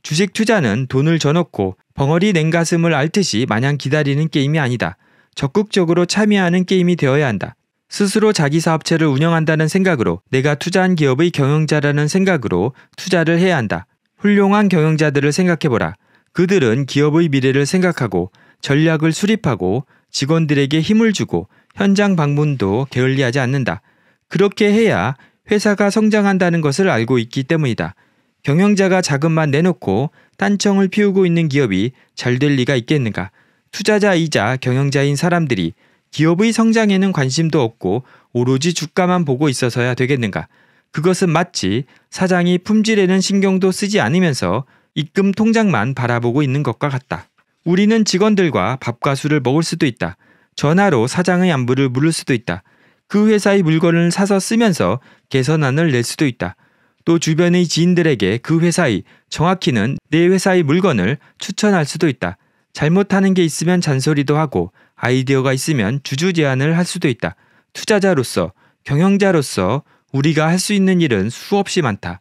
주식 투자는 돈을 져놓고 벙어리 냉가슴을 앓듯이 마냥 기다리는 게임이 아니다. 적극적으로 참여하는 게임이 되어야 한다. 스스로 자기 사업체를 운영한다는 생각으로 내가 투자한 기업의 경영자라는 생각으로 투자를 해야 한다. 훌륭한 경영자들을 생각해보라. 그들은 기업의 미래를 생각하고 전략을 수립하고 직원들에게 힘을 주고 현장 방문도 게을리하지 않는다. 그렇게 해야 회사가 성장한다는 것을 알고 있기 때문이다. 경영자가 자금만 내놓고 딴청을 피우고 있는 기업이 잘 될 리가 있겠는가? 투자자이자 경영자인 사람들이 기업의 성장에는 관심도 없고 오로지 주가만 보고 있어서야 되겠는가? 그것은 마치 사장이 품질에는 신경도 쓰지 않으면서 입금 통장만 바라보고 있는 것과 같다. 우리는 직원들과 밥과 술을 먹을 수도 있다. 전화로 사장의 안부를 물을 수도 있다. 그 회사의 물건을 사서 쓰면서 개선안을 낼 수도 있다. 또 주변의 지인들에게 그 회사의 정확히는 내 회사의 물건을 추천할 수도 있다. 잘못하는 게 있으면 잔소리도 하고 아이디어가 있으면 주주 제안을 할 수도 있다. 투자자로서 경영자로서 우리가 할 수 있는 일은 수없이 많다.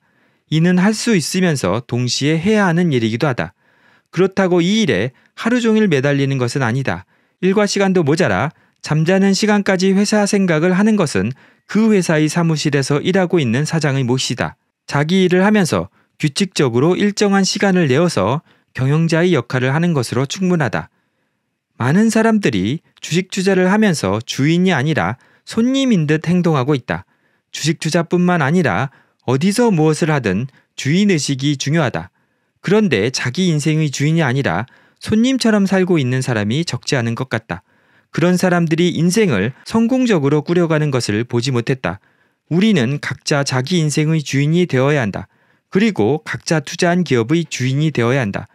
이는 할 수 있으면서 동시에 해야 하는 일이기도 하다. 그렇다고 이 일에 하루 종일 매달리는 것은 아니다. 일과 시간도 모자라 잠자는 시간까지 회사 생각을 하는 것은 그 회사의 사무실에서 일하고 있는 사장의 몫이다. 자기 일을 하면서 규칙적으로 일정한 시간을 내어서 경영자의 역할을 하는 것으로 충분하다. 많은 사람들이 주식 투자를 하면서 주인이 아니라 손님인 듯 행동하고 있다. 주식 투자뿐만 아니라 어디서 무엇을 하든 주인 의식이 중요하다. 그런데 자기 인생의 주인이 아니라 손님처럼 살고 있는 사람이 적지 않은 것 같다. 그런 사람들이 인생을 성공적으로 꾸려가는 것을 보지 못했다. 우리는 각자 자기 인생의 주인이 되어야 한다. 그리고 각자 투자한 기업의 주인이 되어야 한다.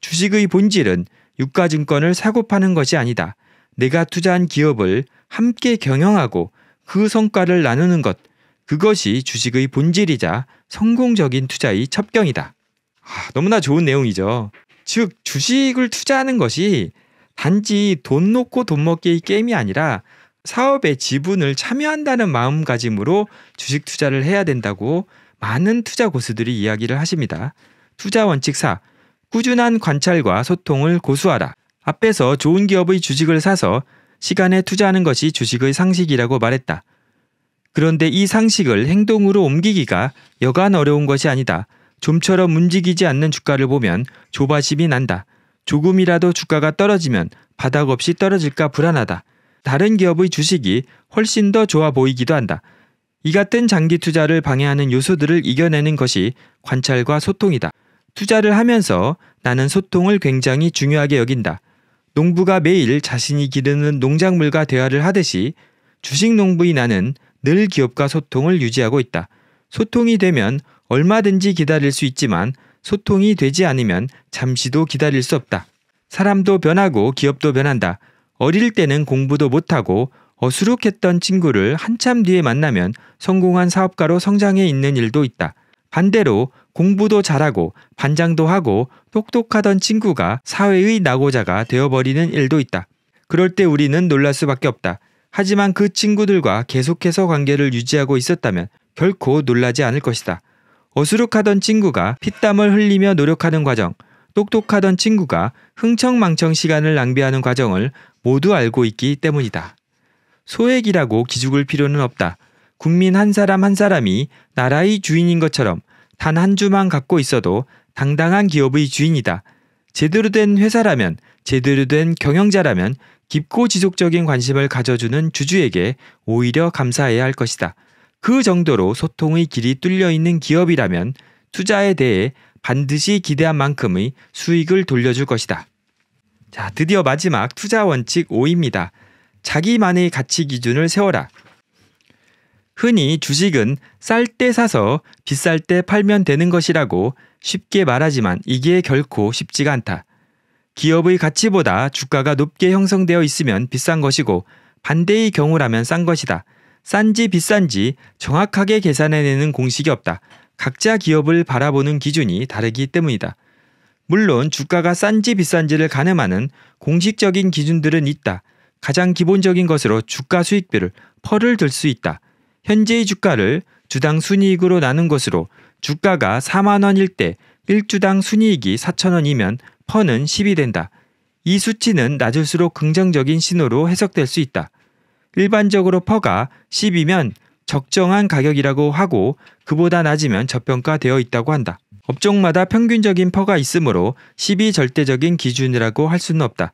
주식의 본질은 유가증권을 사고 파는 것이 아니다. 내가 투자한 기업을 함께 경영하고 그 성과를 나누는 것. 그것이 주식의 본질이자 성공적인 투자의 첩경이다. 아, 너무나 좋은 내용이죠. 즉, 주식을 투자하는 것이 단지 돈 놓고 돈 먹기의 게임이 아니라 사업의 지분을 참여한다는 마음가짐으로 주식 투자를 해야 된다고 많은 투자 고수들이 이야기를 하십니다. 투자 원칙 4. 꾸준한 관찰과 소통을 고수하라. 앞에서 좋은 기업의 주식을 사서 시간에 투자하는 것이 주식의 상식이라고 말했다. 그런데 이 상식을 행동으로 옮기기가 여간 어려운 것이 아니다. 좀처럼 움직이지 않는 주가를 보면 조바심이 난다. 조금이라도 주가가 떨어지면 바닥 없이 떨어질까 불안하다. 다른 기업의 주식이 훨씬 더 좋아 보이기도 한다. 이 같은 장기 투자를 방해하는 요소들을 이겨내는 것이 관찰과 소통이다. 투자를 하면서 나는 소통을 굉장히 중요하게 여긴다. 농부가 매일 자신이 기르는 농작물과 대화를 하듯이 주식 농부인 나는 늘 기업과 소통을 유지하고 있다. 소통이 되면 얼마든지 기다릴 수 있지만 소통이 되지 않으면 잠시도 기다릴 수 없다. 사람도 변하고 기업도 변한다. 어릴 때는 공부도 못하고 어수룩했던 친구를 한참 뒤에 만나면 성공한 사업가로 성장해 있는 일도 있다. 반대로 공부도 잘하고 반장도 하고 똑똑하던 친구가 사회의 낙오자가 되어버리는 일도 있다. 그럴 때 우리는 놀랄 수밖에 없다. 하지만 그 친구들과 계속해서 관계를 유지하고 있었다면 결코 놀라지 않을 것이다. 어수룩하던 친구가 피땀을 흘리며 노력하는 과정, 똑똑하던 친구가 흥청망청 시간을 낭비하는 과정을 모두 알고 있기 때문이다. 소액이라고 기죽을 필요는 없다. 국민 한 사람 한 사람이 나라의 주인인 것처럼 단 한 주만 갖고 있어도 당당한 기업의 주인이다. 제대로 된 회사라면, 제대로 된 경영자라면 깊고 지속적인 관심을 가져주는 주주에게 오히려 감사해야 할 것이다. 그 정도로 소통의 길이 뚫려 있는 기업이라면 투자에 대해 반드시 기대한 만큼의 수익을 돌려줄 것이다. 자, 드디어 마지막 투자 원칙 5입니다. 자기만의 가치 기준을 세워라. 흔히 주식은 쌀 때 사서 비쌀 때 팔면 되는 것이라고 쉽게 말하지만 이게 결코 쉽지가 않다. 기업의 가치보다 주가가 높게 형성되어 있으면 비싼 것이고 반대의 경우라면 싼 것이다. 싼지 비싼지 정확하게 계산해내는 공식이 없다. 각자 기업을 바라보는 기준이 다르기 때문이다. 물론 주가가 싼지 비싼지를 가늠하는 공식적인 기준들은 있다. 가장 기본적인 것으로 주가 수익비를 퍼를 들 수 있다. 현재의 주가를 주당 순이익으로 나눈 것으로 주가가 4만 원일 때 1주당 순이익이 4천 원이면 퍼는 10이 된다. 이 수치는 낮을수록 긍정적인 신호로 해석될 수 있다. 일반적으로 퍼가 10이면 적정한 가격이라고 하고 그보다 낮으면 저평가되어 있다고 한다. 업종마다 평균적인 퍼가 있으므로 10이 절대적인 기준이라고 할 수는 없다.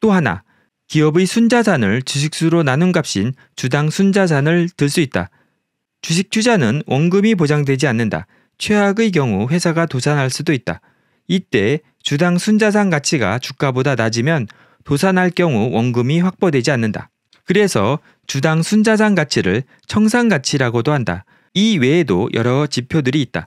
또 하나, 기업의 순자산을 주식수로 나눈 값인 주당 순자산을 들 수 있다. 주식 투자는 원금이 보장되지 않는다. 최악의 경우 회사가 도산할 수도 있다. 이때 주당 순자산 가치가 주가보다 낮으면 도산할 경우 원금이 확보되지 않는다. 그래서 주당 순자산 가치를 청산 가치라고도 한다. 이 외에도 여러 지표들이 있다.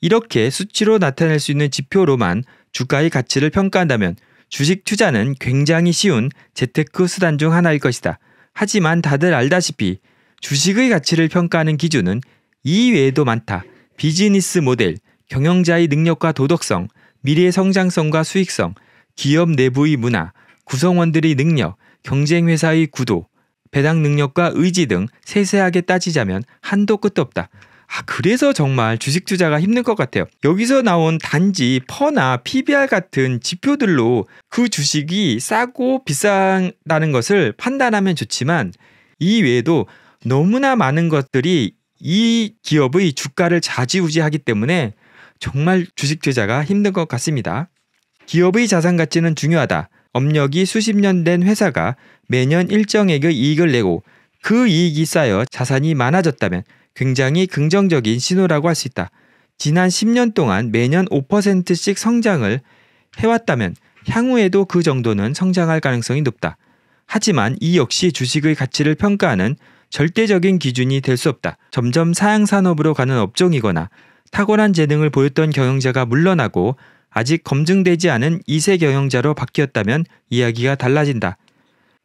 이렇게 수치로 나타낼 수 있는 지표로만 주가의 가치를 평가한다면 주식 투자는 굉장히 쉬운 재테크 수단 중 하나일 것이다. 하지만 다들 알다시피 주식의 가치를 평가하는 기준은 이 외에도 많다. 비즈니스 모델, 경영자의 능력과 도덕성, 미래 의 성장성과 수익성, 기업 내부의 문화, 구성원들의 능력, 경쟁회사의 구도, 배당 능력과 의지 등 세세하게 따지자면 한도 끝도 없다. 아, 그래서 정말 주식 투자가 힘든 것 같아요. 여기서 나온 단지 퍼나 PBR 같은 지표들로 그 주식이 싸고 비싼다는 것을 판단하면 좋지만 이 외에도 너무나 많은 것들이 이 기업의 주가를 좌지우지하기 때문에 정말 주식 투자가 힘든 것 같습니다. 기업의 자산 가치는 중요하다. 업력이 수십 년 된 회사가 매년 일정액의 이익을 내고 그 이익이 쌓여 자산이 많아졌다면 굉장히 긍정적인 신호라고 할 수 있다. 지난 10년 동안 매년 5%씩 성장을 해왔다면 향후에도 그 정도는 성장할 가능성이 높다. 하지만 이 역시 주식의 가치를 평가하는 절대적인 기준이 될 수 없다. 점점 사양산업으로 가는 업종이거나 탁월한 재능을 보였던 경영자가 물러나고 아직 검증되지 않은 2세 경영자로 바뀌었다면 이야기가 달라진다.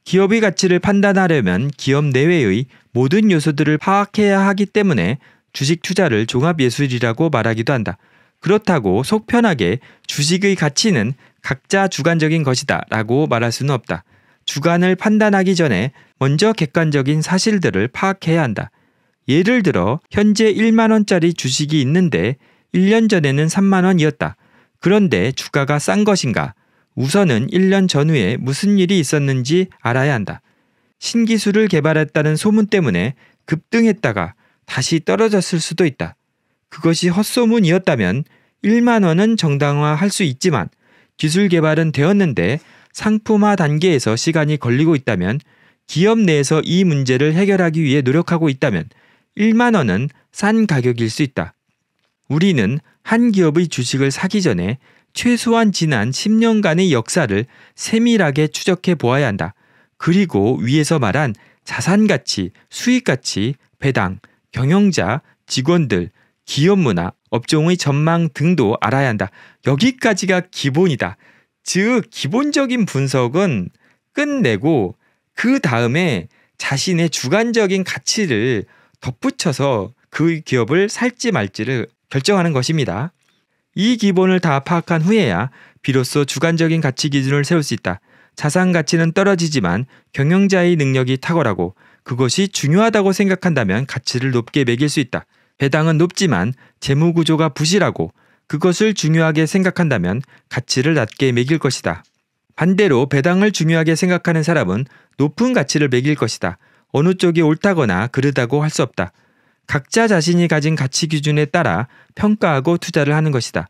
기업의 가치를 판단하려면 기업 내외의 모든 요소들을 파악해야 하기 때문에 주식 투자를 종합예술이라고 말하기도 한다. 그렇다고 속편하게 주식의 가치는 각자 주관적인 것이다 라고 말할 수는 없다. 주관을 판단하기 전에 먼저 객관적인 사실들을 파악해야 한다. 예를 들어 현재 1만원짜리 주식이 있는데 1년 전에는 3만원이었다. 그런데 주가가 싼 것인가? 우선은 1년 전후에 무슨 일이 있었는지 알아야 한다. 신기술을 개발했다는 소문 때문에 급등했다가 다시 떨어졌을 수도 있다. 그것이 헛소문이었다면 1만 원은 정당화할 수 있지만 기술 개발은 되었는데 상품화 단계에서 시간이 걸리고 있다면 기업 내에서 이 문제를 해결하기 위해 노력하고 있다면 1만 원은 싼 가격일 수 있다. 우리는 한 기업의 주식을 사기 전에 최소한 지난 10년간의 역사를 세밀하게 추적해 보아야 한다. 그리고 위에서 말한 자산 가치, 수익 가치, 배당, 경영자, 직원들, 기업 문화, 업종의 전망 등도 알아야 한다. 여기까지가 기본이다. 즉, 기본적인 분석은 끝내고 그 다음에 자신의 주관적인 가치를 덧붙여서 그 기업을 살지 말지를 결정하는 것입니다. 이 기본을 다 파악한 후에야 비로소 주관적인 가치 기준을 세울 수 있다. 자산 가치는 떨어지지만 경영자의 능력이 탁월하고 그것이 중요하다고 생각한다면 가치를 높게 매길 수 있다. 배당은 높지만 재무 구조가 부실하고 그것을 중요하게 생각한다면 가치를 낮게 매길 것이다. 반대로 배당을 중요하게 생각하는 사람은 높은 가치를 매길 것이다. 어느 쪽이 옳다거나 그르다고 할 수 없다. 각자 자신이 가진 가치 기준에 따라 평가하고 투자를 하는 것이다.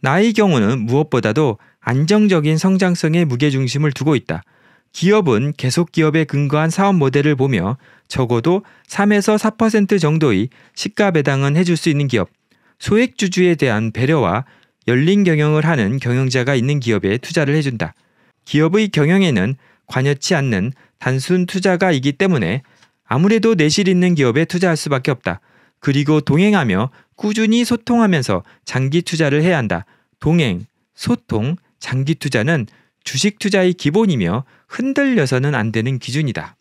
나의 경우는 무엇보다도 안정적인 성장성에 무게중심을 두고 있다. 기업은 계속 기업에 근거한 사업 모델을 보며 적어도 3에서 4% 정도의 시가 배당은 해줄 수 있는 기업, 소액 주주에 대한 배려와 열린 경영을 하는 경영자가 있는 기업에 투자를 해준다. 기업의 경영에는 관여치 않는 단순 투자가이기 때문에 아무래도 내실 있는 기업에 투자할 수밖에 없다. 그리고 동행하며 꾸준히 소통하면서 장기 투자를 해야 한다. 동행, 소통, 장기 투자는 주식 투자의 기본이며 흔들려서는 안 되는 기준이다.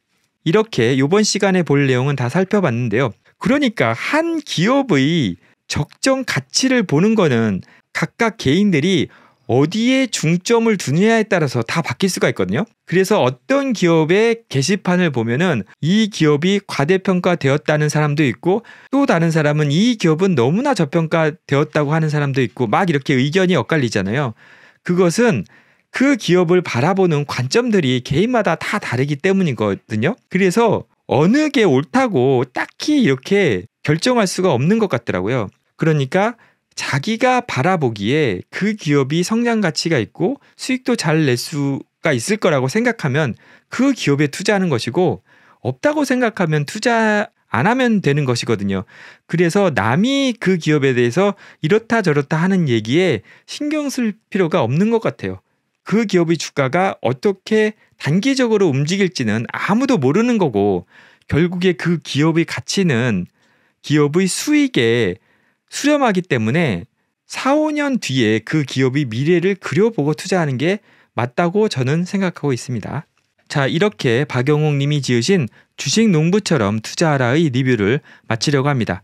이렇게 이번 시간에 볼 내용은 다 살펴봤는데요. 그러니까 한 기업의 적정 가치를 보는 거는 각각 개인들이 어디에 중점을 두느냐에 따라서 다 바뀔 수가 있거든요. 그래서 어떤 기업의 게시판을 보면은 이 기업이 과대평가되었다는 사람도 있고 또 다른 사람은 이 기업은 너무나 저평가되었다고 하는 사람도 있고 막 이렇게 의견이 엇갈리잖아요. 그것은 그 기업을 바라보는 관점들이 개인마다 다 다르기 때문이거든요. 그래서 어느 게 옳다고 딱히 이렇게 결정할 수가 없는 것 같더라고요. 그러니까 자기가 바라보기에 그 기업이 성장 가치가 있고 수익도 잘 낼 수가 있을 거라고 생각하면 그 기업에 투자하는 것이고 없다고 생각하면 투자 안 하면 되는 것이거든요. 그래서 남이 그 기업에 대해서 이렇다 저렇다 하는 얘기에 신경 쓸 필요가 없는 것 같아요. 그 기업의 주가가 어떻게 단기적으로 움직일지는 아무도 모르는 거고 결국에 그 기업의 가치는 기업의 수익에 수렴하기 때문에 4, 5년 뒤에 그 기업이 미래를 그려보고 투자하는 게 맞다고 저는 생각하고 있습니다. 자, 이렇게 박영옥 님이 지으신 주식 농부처럼 투자하라의 리뷰를 마치려고 합니다.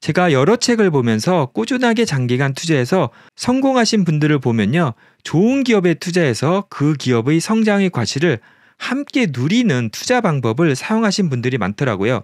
제가 여러 책을 보면서 꾸준하게 장기간 투자해서 성공하신 분들을 보면요. 좋은 기업에 투자해서 그 기업의 성장의 과실을 함께 누리는 투자 방법을 사용하신 분들이 많더라고요.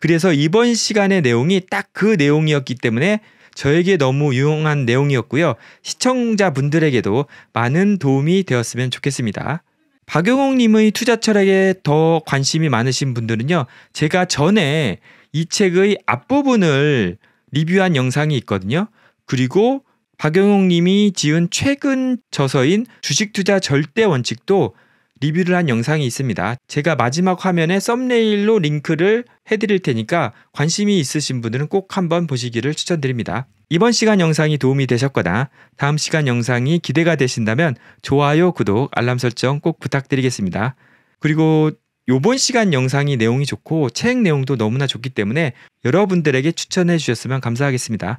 그래서 이번 시간의 내용이 딱 그 내용이었기 때문에 저에게 너무 유용한 내용이었고요. 시청자분들에게도 많은 도움이 되었으면 좋겠습니다. 박용옥님의 투자 철학에 더 관심이 많으신 분들은요, 제가 전에 이 책의 앞부분을 리뷰한 영상이 있거든요. 그리고 박용옥님이 지은 최근 저서인 주식 투자 절대 원칙도 리뷰를 한 영상이 있습니다. 제가 마지막 화면에 썸네일로 링크를 해드릴 테니까 관심이 있으신 분들은 꼭 한번 보시기를 추천드립니다. 이번 시간 영상이 도움이 되셨거나 다음 시간 영상이 기대가 되신다면 좋아요, 구독, 알람 설정 꼭 부탁드리겠습니다. 그리고 요번 시간 영상이 내용이 좋고 책 내용도 너무나 좋기 때문에 여러분들에게 추천해 주셨으면 감사하겠습니다.